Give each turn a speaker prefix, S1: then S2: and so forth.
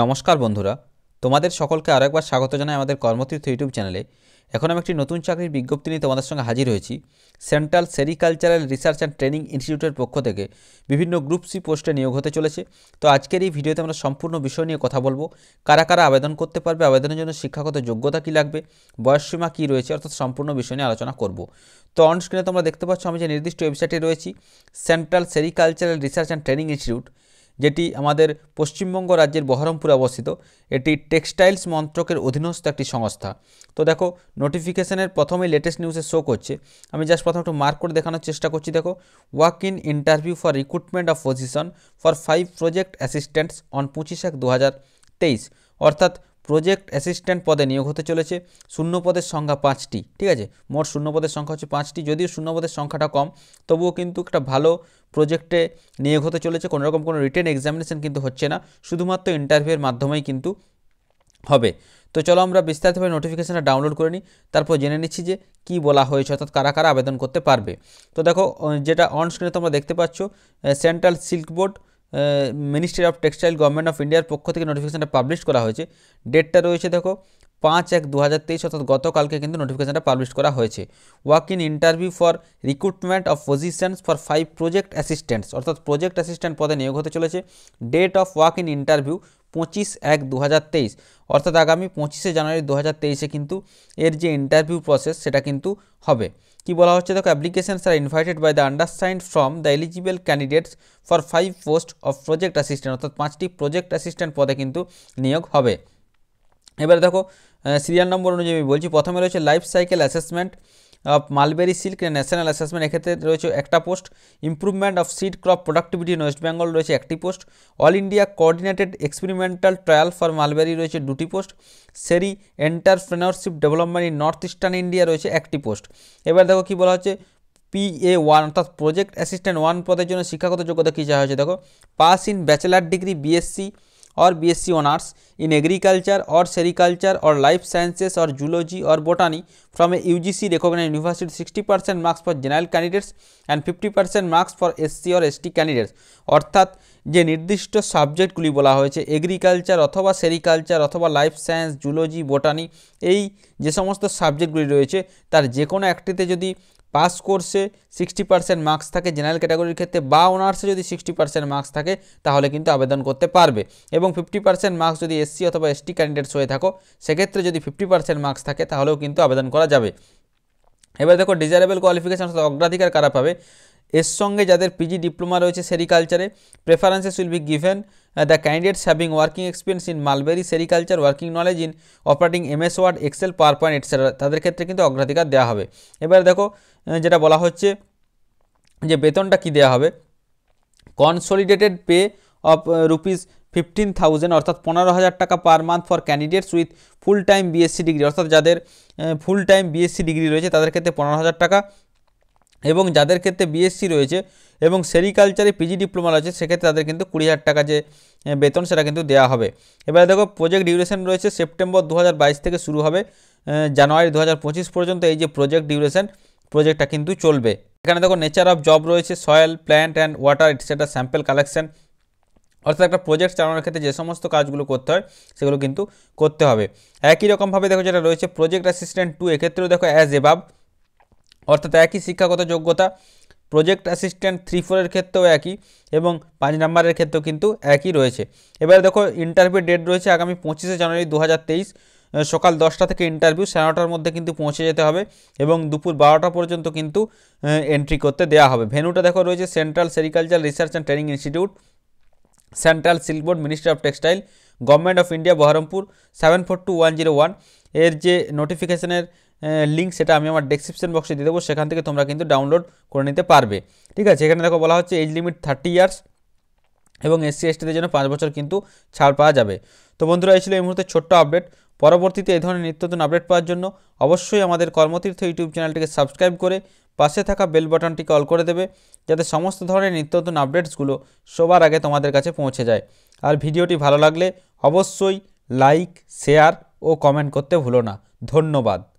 S1: নমস্কার বন্ধুরা তোমাদের সকলকে আরও একবার স্বাগত জানাই আমাদের কর্মতীর্থ ইউটিউব চ্যানেলে এখন আমি একটি নতুন চাকরির বিজ্ঞপ্তি নিয়ে তোমাদের সঙ্গে হাজির হয়েছি central sericultural research and training ইনস্টিটিউটের পক্ষ থেকে বিভিন্ন গ্রুপ সি পোস্টে নিয়োগ হতে চলেছে তো আজকের এই ভিডিওতে আমরা সম্পূর্ণ বিষয় নিয়ে কথা বলবো কারা কারা আবেদন করতে পারবে আবেদনের জন্য শিক্ষাগত যোগ্যতা কী লাগবে বয়সসীমা কী রয়েছে অর্থাৎ সম্পূর্ণ বিষয় নিয়ে আলোচনা করব তো অনস্ক্রিনে তোমরা দেখতে পাচ্ছ আমি যে নির্দিষ্ট ওয়েবসাইটে রয়েছি central sericultural research and training institute যেটি আমাদের পশ্চিমবঙ্গ রাজ্যের বহরমপুরে অবস্থিত এটি টেক্সটাইলস মন্ত্রকের অধীনস্থ একটি সংস্থা তো দেখো নোটিফিকেশনের প্রথমেই লেটেস্ট নিউজে শো করছে আমি জাস্ট প্রথম একটু মার্ক করে দেখানোর চেষ্টা করছি দেখো walk in interview for recruitment of position for five project assistants on পঁচিশ এক দু অর্থাৎ প্রজেক্ট অ্যাসিস্ট্যান্ট পদে নিয়োগ হতে চলেছে শূন্য পদের সংখ্যা পাঁচটি ঠিক আছে মোট শূন্য পদের সংখ্যা হচ্ছে পাঁচটি যদিও শূন্য পদের সংখ্যাটা কম তবুও কিন্তু একটা ভালো প্রজেক্টে নিয়োগ হতে চলেছে কোনোরকম কোনো রিটেন এক্সামিনেশান কিন্তু হচ্ছে না শুধুমাত্র ইন্টারভিউয়ের মাধ্যমেই কিন্তু হবে তো চলো আমরা বিস্তারিতভাবে নোটিফিকেশানটা ডাউনলোড করে নিই তারপর জেনে নিচ্ছি যে কি বলা হয়েছে অর্থাৎ কারা কারা আবেদন করতে পারবে তো দেখো যেটা অন তোমরা দেখতে পাচ্ছ central silk board ministry of textile government of ইন্ডিয়ার পক্ষ থেকে নোটিফিকেশানটা পাবলিশ করা হয়েছে ডেটটা রয়েছে দেখো পাঁচ এক দু হাজার তেইশ অর্থাৎ গতকালকে কিন্তু নোটিফিকেশানটা পাবলিশ করা হয়েছে walk in interview for recruitment of positions for five project assistants অর্থাৎ প্রজেক্ট অ্যাসিস্ট্যান্ট পদে নিয়োগ হতে চলেছে date of walk in interview পঁচিশ এক দু অর্থাৎ আগামী পঁচিশে জানুয়ারি দু হাজার কিন্তু এর যে ইন্টারভিউ প্রসেস সেটা কিন্তু হবে কি বলা হচ্ছে দেখো applications are invited by the understand from the eligible candidates for five post of project assistant অর্থাৎ পাঁচটি প্রজেক্ট অ্যাসিস্ট্যান্ট পদে কিন্তু নিয়োগ হবে এবারে দেখো সিরিয়াল নম্বর অনুযায়ী বলছি প্রথমে রয়েছে life cycle assessment mulberry silk national assessment এক্ষেত্রে রয়েছে একটা post improvement of seed crop productivity in West Bengal রয়েছে একটি post all India coordinated experimental trial for mulberry রয়েছে দুটি post seri entrepreneurship development in north eastern India রয়েছে একটি post এবার দেখো কী বলা হচ্ছে পিএ ওয়ান অর্থাৎ প্রজেক্ট অ্যাসিস্ট্যান্ট ওয়ান পদের জন্য শিক্ষাগত যোগ্যতা কী চাওয়া হয়েছে দেখো pass in bachelor degree BSc और बीएससी ऑनर्स इन एग्रीकल्चर और सेरिकल्चर और लाइफ साइंसेस और जूलॉजी और botany from a UGC recognise university 60 percent marks for general candidates and fifty percent marks for SC or ST candidates অর্থাৎ যে নির্দিষ্ট সাবজেক্টগুলি বলা হয়েছে এগ্রিকালচার অথবা সেরিকালচার অথবা লাইফ সায়েন্স জুলজি বোটানি এই যে সমস্ত সাবজেক্টগুলি রয়েছে তার যে কোনো একটিতে যদি পাস কোর্সে সিক্সটি পার্সেন্ট মার্কস থাকে জেনারেল ক্যাটাগরির ক্ষেত্রে বা অনার্সে যদি সিক্সটি পার্সেন্ট মার্কস থাকে তাহলে কিন্তু আবেদন করতে পারবে এবং ফিফটি পার্সেন্ট মার্কস যদি এসসি অথবা এসটি ক্যান্ডিডেটস হয়ে থাকো সেক্ষেত্রে যদি ফিফটি পার্সেন্ট মার্কস থাকে তাহলেও কিন্তু আবেদন করা যাবে এবার দেখো ডিজারেবল কোয়ালিফিকেশান অগ্রাধিকার কারা পাবে এর সঙ্গে যাদের পিজি ডিপ্লোমা রয়েছে সেরিকালচারে preferences will be given the candidates having working experience in mulberry sericulture working knowledge in operating MS Word Excel PowerPoint etcetera তাদের ক্ষেত্রে কিন্তু অগ্রাধিকার দেওয়া হবে এবার দেখো যেটা বলা হচ্ছে যে বেতনটা কি দেওয়া হবে consolidated pay of rupees fifteen thousand অর্থাৎ পনেরো হাজার টাকা per month for candidates with full time BSc degree অর্থাৎ যাদের ফুল টাইম বিএসসি ডিগ্রি রয়েছে তাদের ক্ষেত্রে পনেরো হাজার টাকা এবং যাদের ক্ষেত্রে বিএসসি রয়েছে এবং সেরিকালচারে পিজি ডিপ্লোমা রয়েছে সেক্ষেত্রে তাদের কিন্তু কুড়ি হাজার টাকা যে বেতন সেটা কিন্তু দেওয়া হবে এবারে দেখো প্রজেক্ট ডিউরেশন রয়েছে সেপ্টেম্বর দু থেকে শুরু হবে জানুয়ারি দু পর্যন্ত এই যে প্রজেক্ট ডিউরেশন প্রজেক্টটা কিন্তু চলবে এখানে দেখো নেচার অফ জব রয়েছে soil plant and water etcetera sample collection অর্থাৎ একটা প্রজেক্ট চালানোর ক্ষেত্রে যে সমস্ত কাজগুলো করতে হয় সেগুলো কিন্তু করতে হবে একই রকমভাবে দেখো যেটা রয়েছে প্রজেক্ট অ্যাসিস্ট্যান্ট টু এক্ষেত্রেও দেখো অ্যাজ এবাব অর্থাৎ একই শিক্ষাগত যোগ্যতা প্রজেক্ট অ্যাসিস্ট্যান্ট থ্রি ফোরের ক্ষেত্রেও একই এবং পাঁচ নাম্বারের ক্ষেত্রেও কিন্তু একই রয়েছে এবার দেখো ইন্টারভিউ ডেট রয়েছে আগামী পঁচিশে জানুয়ারি দু সকাল দশটা থেকে ইন্টারভিউ সাড়ে নটার মধ্যে কিন্তু পৌঁছে যেতে হবে এবং দুপুর বারোটা পর্যন্ত কিন্তু এন্ট্রি করতে দেওয়া হবে ভেনুটা দেখো রয়েছে central sericulture research and training institute central silk board ministry of textile government of India Berhampore seven four two one zero one এর যে নোটিফিকেশনের লিঙ্ক সেটা আমি আমার ডেসক্রিপশন বক্সে দিয়ে দেবো সেখান থেকে তোমরা কিন্তু ডাউনলোড করে নিতে পারবে ঠিক আছে এখানে দেখো বলা হচ্ছে এজ লিমিট থার্টি ইয়ার্স এবং এসসি এসটিদের জন্য পাঁচ বছর কিন্তু ছাড় পাওয়া যাবে তো বন্ধুরা এই ছিল এই মুহূর্তে ছোট্ট আপডেট পরবর্তীতে এই ধরনের নিত্য নতুন আপডেট পাওয়ার জন্য অবশ্যই আমাদের কর্মতীর্থ ইউটিউব চ্যানেলটিকে সাবস্ক্রাইব করে পাশে থাকা বেল বাটনটিকে অল করে দেবে যাতে সমস্ত ধরনের নিত্য নতুন আপডেটসগুলো সবার আগে তোমাদের কাছে পৌঁছে যায় আর ভিডিওটি ভালো লাগলে অবশ্যই লাইক শেয়ার ও কমেন্ট করতে ভুলো না ধন্যবাদ